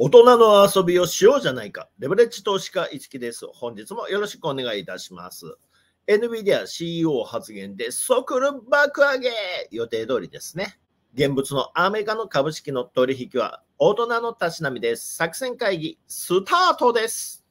大人の遊びをしようじゃないか。レバレッジ投資家一木です。本日もよろしくお願いいたします。NVIDIA CEO 発言で即ル爆上げ予定通りですね。現物のアメリカの株式の取引は大人のたしなみです。作戦会議スタートです。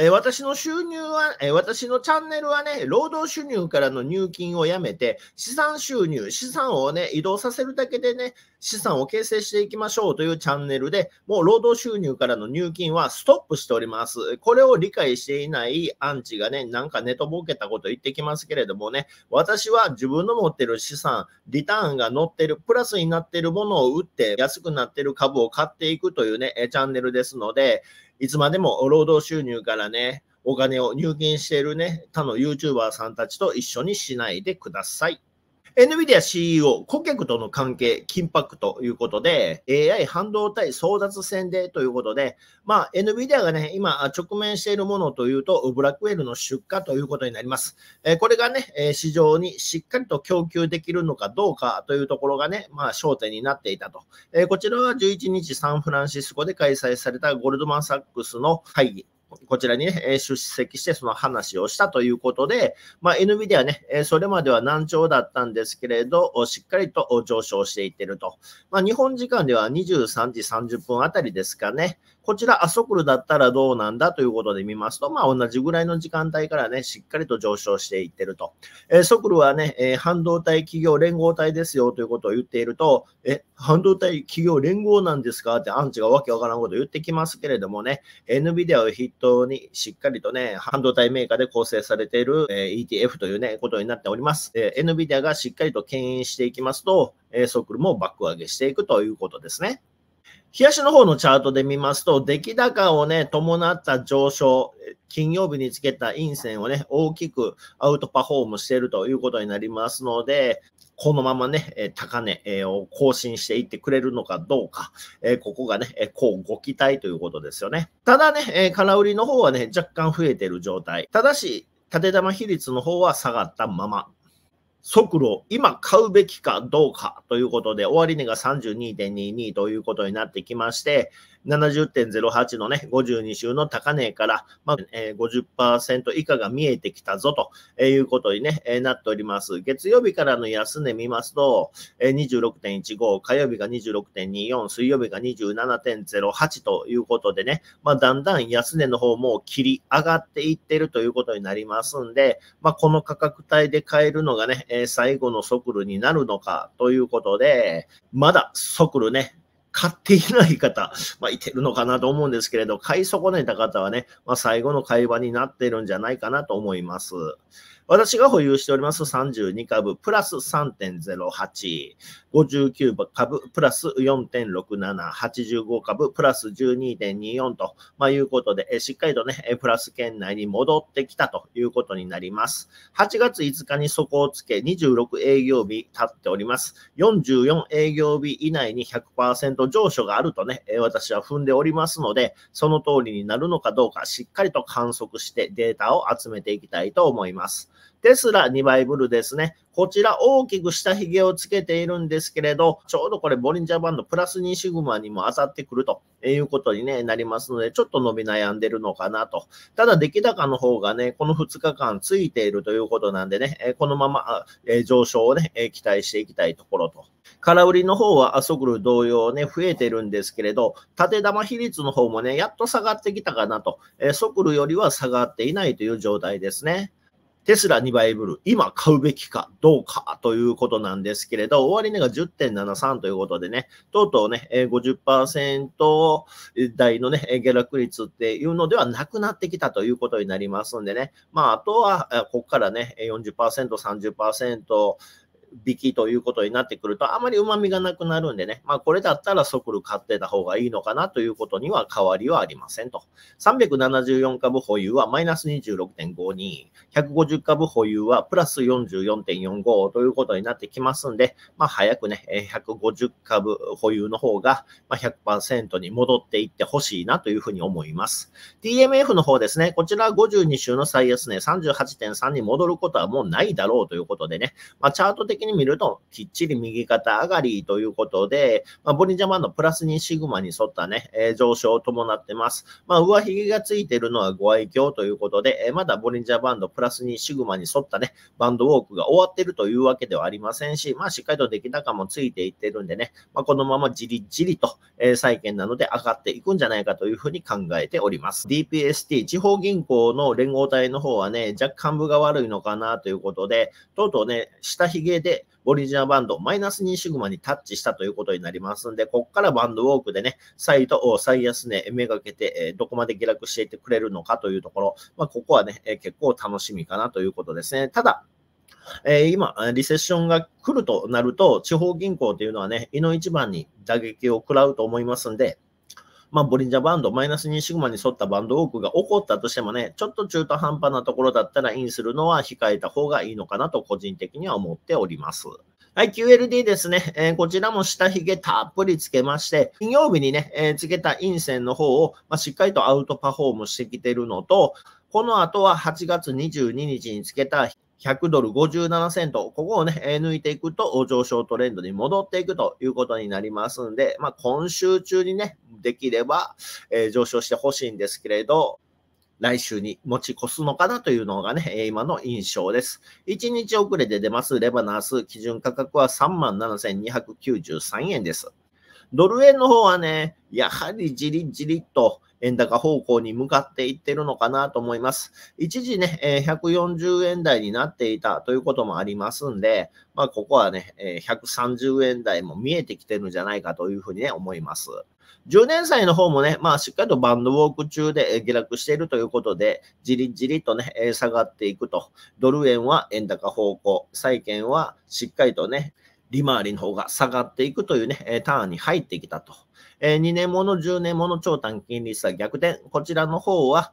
え私の収入は、え私のチャンネルはね、労働収入からの入金をやめて、資産収入、資産をね、移動させるだけでね、資産を形成していきましょうというチャンネルで、もう労働収入からの入金はストップしております。これを理解していないアンチがね、なんかネトボケたこと言ってきますけれどもね、私は自分の持ってる資産、リターンが乗ってる、プラスになってるものを売って、安くなってる株を買っていくというね、チャンネルですので、いつまでも労働収入からね、お金を入金しているね、他の YouTuber さんたちと一緒にしないでください。NVIDIA CEO、顧客との関係、緊迫ということで、AI 半導体争奪戦でということで、まあ、NVIDIA がね、今直面しているものというと、ブラックウェルの出荷ということになります。えこれがね、え市場にしっかりと供給できるのかどうかというところがね、まあ、焦点になっていたと。えこちらは11日サンフランシスコで開催されたゴールドマン・サックスの会議。こちらにね、出席してその話をしたということで、まあ、NVIDIA ね、それまでは難聴だったんですけれど、しっかりと上昇していってると。まあ、日本時間では23時30分あたりですかね、こちら、アソクルだったらどうなんだということで見ますと、まあ、同じぐらいの時間帯からね、しっかりと上昇していってると。えー、ソクルはね、えー、半導体企業連合体ですよということを言っていると、え、半導体企業連合なんですかってアンチがわけわからんこと言ってきますけれどもね、NVIDIA を筆頭にしっかりとね、半導体メーカーで構成されている、えー、ETF というね、ことになっております。えー、NVIDIA がしっかりと牽引していきますと、えー、ソクルもバック上げしていくということですね。冷やしの方のチャートで見ますと、出来高をね、伴った上昇、金曜日につけた陰線をね、大きくアウトパフォームしているということになりますので、このままね、高値を更新していってくれるのかどうか、ここがね、こうご期待ということですよね。ただね、空売りの方はね、若干増えてる状態。ただし、縦玉比率の方は下がったまま速路、今買うべきかどうかということで、終値が32.22ということになってきまして、70.08のね、52週の高値から、まあえー、50%以下が見えてきたぞということに、ねえなっております。月曜日からの安値見ますと、えー、26.15、火曜日が26.24、水曜日が27.08ということでね、まあ、だんだん安値の方も切り上がっていってるということになりますんで、まあ、この価格帯で買えるのがね、え最後のソクルになるのかということで、まだソクルね、買っていない方、まあ、いてるのかなと思うんですけれど、買い損ねた方はね、まあ、最後の会話になっているんじゃないかなと思います。私が保有しております32株プラス3.08、59株プラス4.67、85株プラス12.24と、まあ、いうことで、しっかりとね、プラス圏内に戻ってきたということになります。8月5日に底をつけ、26営業日経っております。44営業日以内に100%上昇があるとね、私は踏んでおりますので、その通りになるのかどうか、しっかりと観測してデータを集めていきたいと思います。テスラ2倍ブルですね。こちら大きく下髭をつけているんですけれど、ちょうどこれボリンジャーバンドプラス2シグマにも当たってくるということに、ね、なりますので、ちょっと伸び悩んでるのかなと。ただ出来高の方がね、この2日間ついているということなんでね、このまま上昇をね、期待していきたいところと。空売りの方はアソグル同様ね、増えてるんですけれど、縦玉比率の方もね、やっと下がってきたかなと、ソクルよりは下がっていないという状態ですね。テスラ2倍ブル、今買うべきかどうかということなんですけれど、終わり値が10.73ということでね、とうとうね、50%台のね、下落率っていうのではなくなってきたということになりますんでね、まあ、あとは、ここからね、40%、30%、引きということになってくると、あまり旨味がなくなるんでね、まあこれだったらソクル買ってた方がいいのかなということには変わりはありませんと。374株保有はマイナス26.52、150株保有はプラス44.45ということになってきますんで、まあ早くね、150株保有の方が100%に戻っていってほしいなというふうに思います。t m f の方ですね、こちら52週の最安値、38.3に戻ることはもうないだろうということでね、まあチャート的的に見ると、きっちり右肩上がりということで、まあ、ボリンジャーバンドプラス2シグマに沿ったね、えー、上昇を伴ってます。まあ、上髭がついてるのはご愛嬌ということで、えー、まだボリンジャーバンドプラス2シグマに沿ったね、バンドウォークが終わってるというわけではありませんし、まあ、しっかりと出来高もついていってるんでね、まあ、このままじりじりと、えー、債券なので上がっていくんじゃないかというふうに考えております。DPST、地方銀行の連合体の方はね、若干部が悪いのかなということで、とうとうね、下髭でで、オリジナバンドマイナス2シグマにタッチしたということになりますんで、こっからバンドウォークでね、再度、最安値、目めがけて、どこまで下落していってくれるのかというところ、まあ、ここはね、結構楽しみかなということですね。ただ、えー、今、リセッションが来るとなると、地方銀行というのはね、いの一番に打撃を食らうと思いますんで、まあ、ボリンジャーバンド、マイナス2シグマに沿ったバンド多くが起こったとしてもね、ちょっと中途半端なところだったらインするのは控えた方がいいのかなと個人的には思っております。はい、QLD ですね、えー、こちらも下髭たっぷりつけまして、金曜日にね、えー、つけた陰線の方を、まあ、しっかりとアウトパフォームしてきてるのと、この後は8月22日につけた100ドル57セント、ここをね、抜いていくと上昇トレンドに戻っていくということになりますんで、まあ、今週中にね、できれば、え上昇してほしいんですけれど、来週に持ち越すのかなというのがね、今の印象です。1日遅れで出ますレバナース、基準価格は37,293円です。ドル円の方はね、やはりじりじりと、円高方向に向かっていってるのかなと思います。一時ね、140円台になっていたということもありますんで、まあ、ここはね、130円台も見えてきてるんじゃないかというふうにね、思います。10年債の方もね、まあ、しっかりとバンドウォーク中で下落しているということで、じりじりとね、下がっていくと。ドル円は円高方向、債券はしっかりとね、利回りの方が下がっていくというね、ターンに入ってきたと。2年もの、10年もの長短金利差逆転。こちらの方は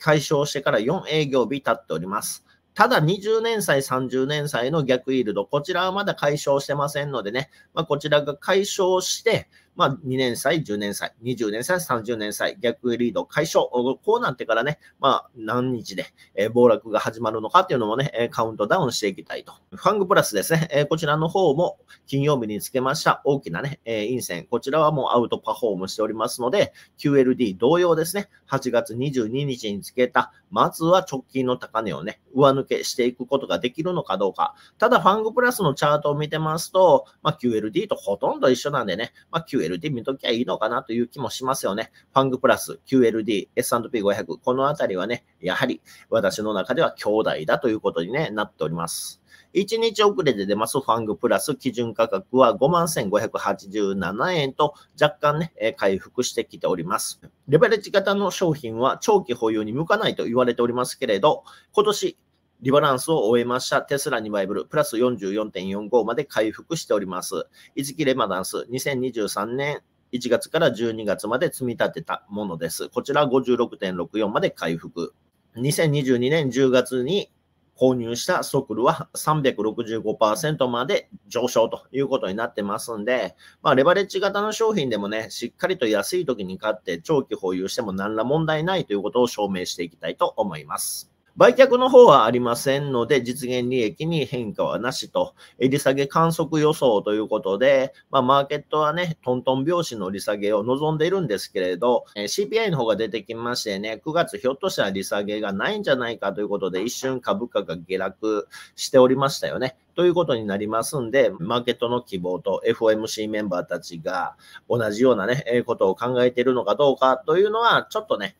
解消してから4営業日経っております。ただ20年債、30年債の逆イールド、こちらはまだ解消してませんのでね、まあ、こちらが解消して、まあ、2年歳、10年歳、20年歳、30年歳、逆リード解消、こうなってからね、まあ、何日で、えー、暴落が始まるのかっていうのもね、えカウントダウンしていきたいと。ファングプラスですね、えこちらの方も金曜日につけました大きなね、え陰線、こちらはもうアウトパフォームしておりますので、QLD 同様ですね、8月22日につけた、まずは直近の高値をね、上抜けしていくことができるのかどうか。ただ、ファングプラスのチャートを見てますと、まあ、QLD とほとんど一緒なんでね、まあ、QLD QLD 見ときゃいいのかなという気もしますよね。ファングプラス、QLD、S&P500、このあたりはね、やはり私の中では兄弟だということに、ね、なっております。1日遅れで出ますファングプラス基準価格は51,587万円と若干ね、回復してきております。レバレッジ型の商品は長期保有に向かないと言われておりますけれど、今年リバランスを終えました。テスラ2倍ブル、プラス44.45まで回復しております。いつきレバダンス、2023年1月から12月まで積み立てたものです。こちら56.64まで回復。2022年10月に購入したソクルは365%まで上昇ということになってますんで、まあ、レバレッジ型の商品でもね、しっかりと安い時に買って長期保有しても何ら問題ないということを証明していきたいと思います。売却の方はありませんので、実現利益に変化はなしと、利下げ観測予想ということで、まあ、マーケットはね、トントン拍子の利下げを望んでいるんですけれど、え CPI の方が出てきましてね、9月ひょっとしたら利下げがないんじゃないかということで、一瞬株価が下落しておりましたよね。ということになりますんで、マーケットの希望と FOMC メンバーたちが同じようなね、ことを考えているのかどうかというのは、ちょっとね、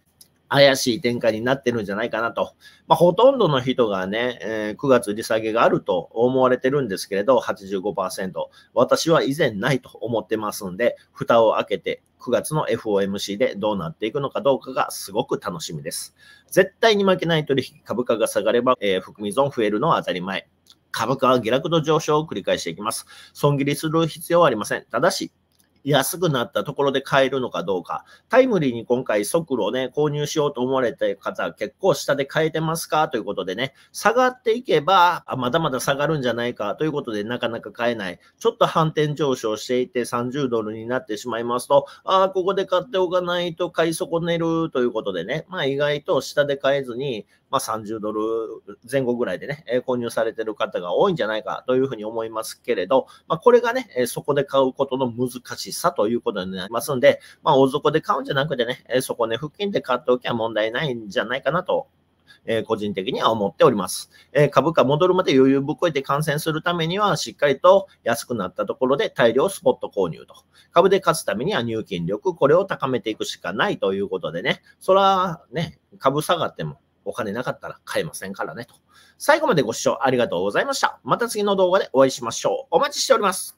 怪しい展開になってるんじゃないかなと。まあ、ほとんどの人がね、えー、9月利下げがあると思われてるんですけれど、85%。私は以前ないと思ってますんで、蓋を開けて9月の FOMC でどうなっていくのかどうかがすごく楽しみです。絶対に負けない取引、株価が下がれば、えー、含み損増えるのは当たり前。株価は下落の上昇を繰り返していきます。損切りする必要はありません。ただし、安くなったところで買えるのかどうか。タイムリーに今回速度をね、購入しようと思われた方は結構下で買えてますかということでね、下がっていけば、まだまだ下がるんじゃないかということでなかなか買えない。ちょっと反転上昇していて30ドルになってしまいますと、ああ、ここで買っておかないと買い損ねるということでね、まあ意外と下で買えずに、まあ、30ドル前後ぐらいでね、え購入されてる方が多いんじゃないかというふうに思いますけれど、まあ、これがね、えそこで買うことの難しさ。さということになりますんで、まあ、大底で買うんじゃなくてね、えそこね、付近で買っておきゃ問題ないんじゃないかなとえ個人的には思っております。え株価戻るまで余裕ぶっこいて感染するためには、しっかりと安くなったところで大量スポット購入と。株で勝つためには入金力、これを高めていくしかないということでね、それはね、株下がってもお金なかったら買えませんからねと。最後までご視聴ありがとうございました。また次の動画でお会いしましょう。お待ちしております。